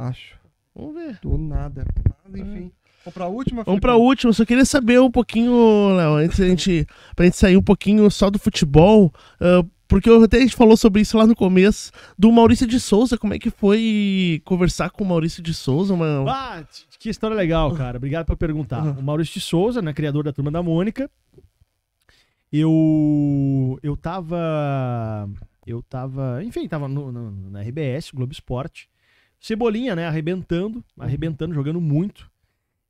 Acho. Vamos ver. Do nada. Mas, é. enfim. Vamos pra última? Vamos pra última, só queria saber um pouquinho, Léo, antes da gente, pra gente sair um pouquinho só do futebol, uh, porque até a gente falou sobre isso lá no começo, do Maurício de Souza, como é que foi conversar com o Maurício de Souza, mano? Ah, que história legal, cara, obrigado por perguntar. Uhum. O Maurício de Souza, né, criador da Turma da Mônica, eu, eu tava, eu tava, enfim, tava no, no, na RBS, Globo Esporte, Cebolinha, né? Arrebentando, uhum. arrebentando, jogando muito.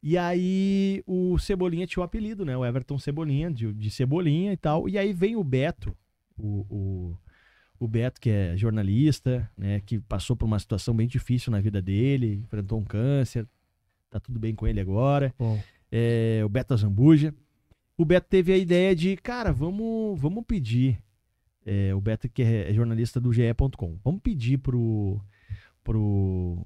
E aí o Cebolinha tinha o apelido, né? O Everton Cebolinha, de, de Cebolinha e tal. E aí vem o Beto, o, o, o, Beto, que é jornalista, né? Que passou por uma situação bem difícil na vida dele, enfrentou um câncer, tá tudo bem com ele agora. Bom. É, o Beto Zambuja. O Beto teve a ideia de, cara, vamos, vamos pedir. É, o Beto, que é jornalista do GE.com, vamos pedir pro pro,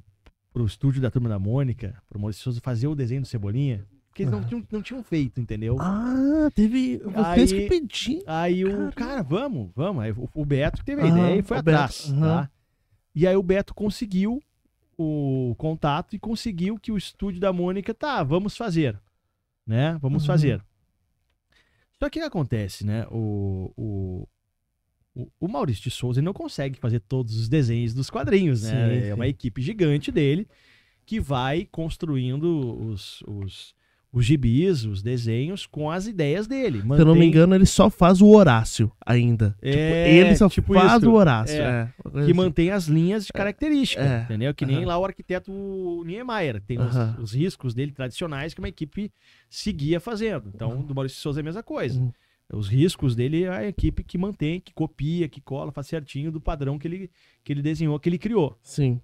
pro estúdio da Turma da Mônica, pro Maurício Souza fazer o desenho do Cebolinha. Porque eles não, ah. tinham, não tinham feito, entendeu? Ah, teve. Vocês aí, que pediram. Aí o. Cara, vamos, vamos. Aí, o, o Beto teve a ah, ideia e foi atrás. Beto, tá? E aí o Beto conseguiu o contato e conseguiu que o estúdio da Mônica, tá, vamos fazer. Né? Vamos uhum. fazer. Só que o que acontece, né? O, o, o Maurício de Souza não consegue fazer todos os desenhos dos quadrinhos, né? Sim, é uma equipe gigante dele que vai construindo os, os, os gibis, os desenhos com as ideias dele. Mantém... Se eu não me engano, ele só faz o Horácio ainda. É, tipo, ele só tipo faz isso. o Horácio. É, é. Que é mantém as linhas de característica, é, é, entendeu? Que nem uhum. lá o arquiteto Niemeyer. Tem uhum. os, os, riscos dele tradicionais que uma equipe seguia fazendo. Então, do Maurício Souza é a mesma coisa. Uhum os riscos dele é a equipe que mantém, que copia, que cola, faz certinho do padrão que ele, que ele desenhou, que ele criou. Sim.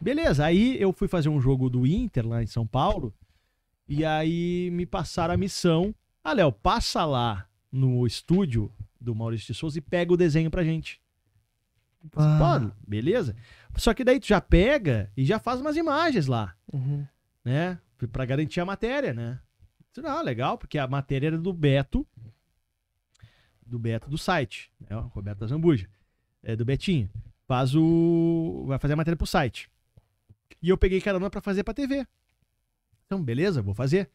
Beleza, aí eu fui fazer um jogo do Inter lá em São Paulo, e aí me passaram a missão. Ah, Léo, passa lá no estúdio do Maurício de Souza e pega o desenho pra gente. Ah. beleza. Só que daí tu já pega e já faz umas imagens lá, uhum. né? Pra garantir a matéria, né? ah legal, porque a matéria era do Beto, do Beto do site, né? Roberto da Zambuja, é, do Betinho. Faz o. Vai fazer a matéria pro site. E eu peguei carona para fazer pra TV. Então, beleza, vou fazer.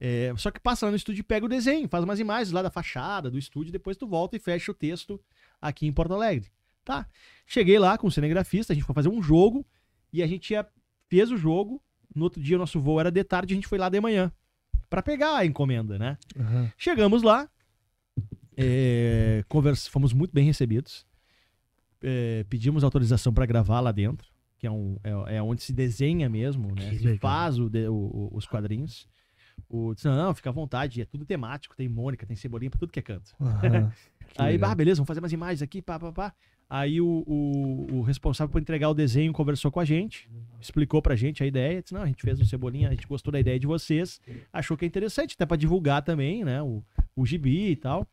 É, só que passa lá no estúdio e pega o desenho, faz umas imagens lá da fachada, do estúdio, depois tu volta e fecha o texto aqui em Porto Alegre. Tá. Cheguei lá com o cinegrafista, a gente foi fazer um jogo e a gente ia, fez o jogo. No outro dia, o nosso voo era de tarde, a gente foi lá de manhã para pegar a encomenda, né? Uhum. Chegamos lá, é, fomos muito bem recebidos. É, pedimos autorização para gravar lá dentro, que é, um, é, é onde se desenha mesmo, né? se faz o, o, os quadrinhos. O, disse, não, não, fica à vontade, é tudo temático, tem Mônica, tem Cebolinha, pra tudo que é canto. Uhum, Aí, legal. Ah, beleza, vamos fazer umas imagens aqui, pá, pá, pá. Aí o, o, o, responsável por entregar o desenho conversou com a gente, explicou pra gente a ideia, disse, não, a gente fez o Cebolinha, a gente gostou da ideia de vocês, achou que é interessante, até pra divulgar também, né, o, o gibi e tal.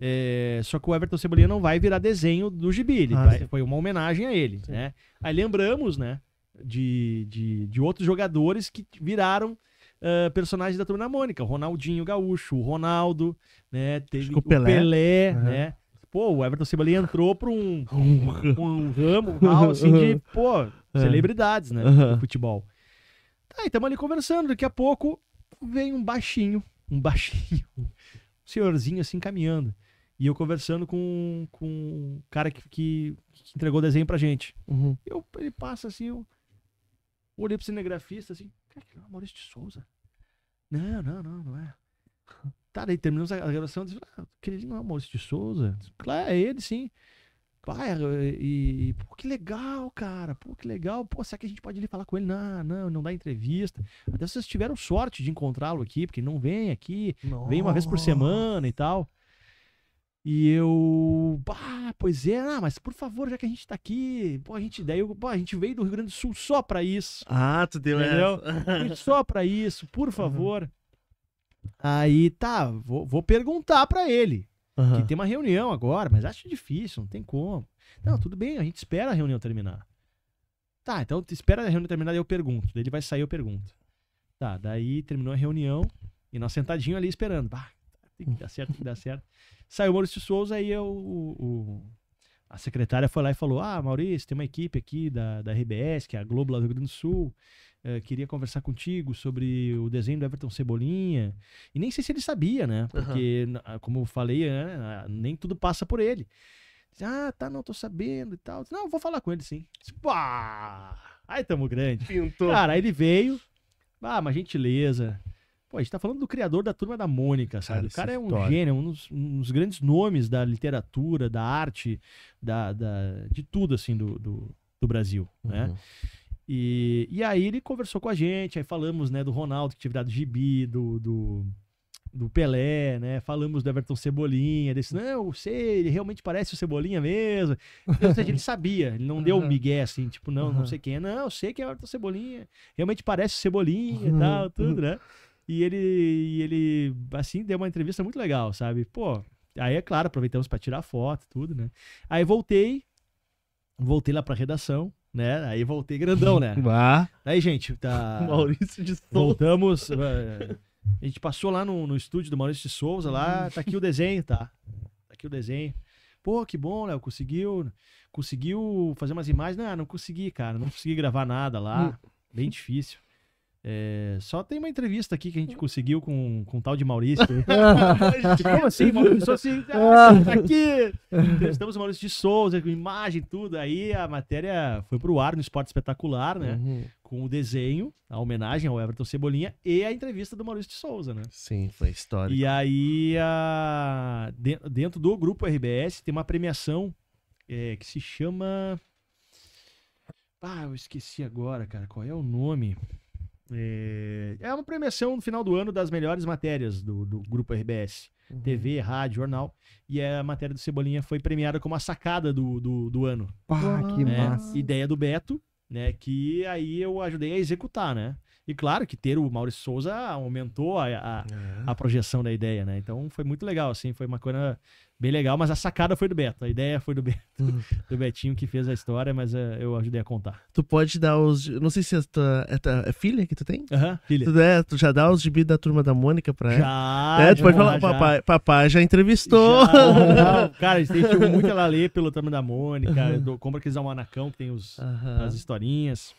É, só que o Everton Cebolinha não vai virar desenho do Gibi, ele ah, vai, foi uma homenagem a ele, né? Aí lembramos, né, de, de, de outros jogadores que viraram uh, personagens da Turma da Mônica, o Ronaldinho Gaúcho, o Ronaldo, né, teve o Pelé, o Pelé uhum. né? Pô, o Everton Cebolinha entrou para um, um, um ramo, um assim, de, pô, celebridades, né, uhum. do futebol. Tá, estamos ali conversando, daqui a pouco vem um baixinho, um baixinho, um senhorzinho assim caminhando. E eu conversando com, com um cara que, que, que entregou o desenho pra gente. Uhum. Eu, ele passa assim, eu olhei pro cinegrafista assim, cara, que é o Maurício de Souza? Não, não, não, não é. Tá, daí terminamos a gravação, disse, ah, aquele não é o Maurício de Souza? Disse, claro, é ele sim. Pai, e, e, pô, que legal, cara, pô, que legal, pô, será que a gente pode ir falar com ele? Não, não, não dá entrevista. Até vocês tiveram sorte de encontrá-lo aqui, porque não vem aqui, vem uma vez por semana e tal. E eu, ah, pois é, ah, mas por favor, já que a gente tá aqui, pô, a gente, daí pô, a gente veio do Rio Grande do Sul só pra isso. Ah, tu deu entendeu? essa. só pra isso, por uhum. favor. Uhum. Aí tá, vou, vou perguntar pra ele. Uhum. Que tem uma reunião agora, mas acho difícil, não tem como. Não, tudo bem, a gente espera a reunião terminar. Tá, então espera a reunião terminar e eu pergunto. Daí ele vai sair, eu pergunto. Tá, daí terminou a reunião e nós sentadinho ali esperando. Bah, tem que dar certo, tem que dar certo. Saiu o Maurício Souza aí eu, o, o, a secretária foi lá e falou: Ah, Maurício, tem uma equipe aqui da, da RBS, que é a Globo lá do Rio Grande do Sul. Eh, queria conversar contigo sobre o desenho do Everton Cebolinha. E nem sei se ele sabia, né? Porque, uhum. como eu falei, né, nem tudo passa por ele. Ah, tá, não tô sabendo e tal. Não, vou falar com ele sim. Disse, Pá! Aí tamo grande. Pintou. Cara, aí ele veio. Ah, uma gentileza. Pô, a gente tá falando do criador da Turma da Mônica, sabe? Cara, o cara é um história. gênio, é um dos, um dos, grandes nomes da literatura, da arte, da, da de tudo, assim, do, do, do Brasil, né? uhum. né? E, e aí ele conversou com a gente, aí falamos, né, do Ronaldo, que tinha virado gibi, do, do, do Pelé, né? Falamos do Everton Cebolinha, desse, não, eu sei, ele realmente parece o Cebolinha mesmo. Ou seja, ele sabia, ele não deu o um uhum. migué assim, tipo, não, uhum. não sei quem é, não, eu sei que é o Everton Cebolinha, realmente parece o Cebolinha e uhum. tal, tudo, né? E ele, e ele, assim, deu uma entrevista muito legal, sabe? Pô, aí é claro, aproveitamos para tirar foto, tudo, né? Aí voltei, voltei lá pra redação, né? Aí voltei grandão, né? Aí, gente, tá. Maurício de Souza. Voltamos. É, a gente passou lá no, no estúdio do Maurício de Souza, lá, tá aqui o desenho, tá? Tá aqui o desenho. Pô, que bom, Léo, conseguiu. Conseguiu fazer umas imagens. Não, não consegui, cara. Não consegui gravar nada lá. Hum. Bem difícil. É, só tem uma entrevista aqui que a gente hum. conseguiu com, com o tal de Maurício. Como assim, Maurício? Assim, ah, tá aqui! Entrevistamos o Maurício de Souza, com imagem tudo. Aí a matéria foi pro ar no Esporte Espetacular, né? Uhum. Com o desenho, a homenagem ao Everton Cebolinha e a entrevista do Maurício de Souza, né? Sim, foi história. E aí, a... dentro do grupo RBS, tem uma premiação é, que se chama. Ah, eu esqueci agora, cara. Qual é o nome? É, é uma premiação no final do ano das melhores matérias do, do Grupo RBS. Uhum. TV, rádio, jornal. E é a matéria do Cebolinha foi premiada como a sacada do, do, do ano. Pá, que né? massa. Ideia do Beto, né? Que aí eu ajudei a executar, né? E claro que ter o Maurício Souza aumentou a, a, é. a projeção da ideia, né? Então foi muito legal, assim, foi uma coisa bem legal, mas a sacada foi do Beto. A ideia foi do Beto, uhum. do Betinho que fez a história, mas uh, eu ajudei a contar. Tu pode dar os. Não sei se é, tua, é, tua, é filha que tu tem? Aham, uhum, filha. Tu, é, tu, já dá os gibis da turma da Mônica pra ela? Já! É, tu já, pode falar, já. Papai, papai já entrevistou. Já, cara, a gente tem tipo, muito ela ler pelo turma da Mônica. Uhum. compra aqueles almanacão que tem os, as historinhas.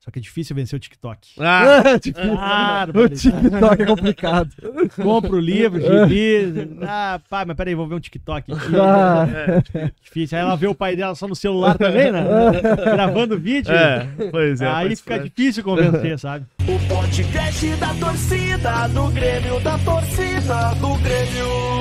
Só que é difícil vencer o TikTok. Ah, ah o TikTok é complicado. Compro o livro, gibi. É. Ah, pai, mas peraí, vou ver um TikTok aqui. Ah. É, difícil. Aí ela vê o pai dela só no celular também, né? Gravando vídeo. É, pois é. Aí fica frente. difícil convencer, sabe? O podcast da torcida, do Grêmio, da torcida, do Grêmio.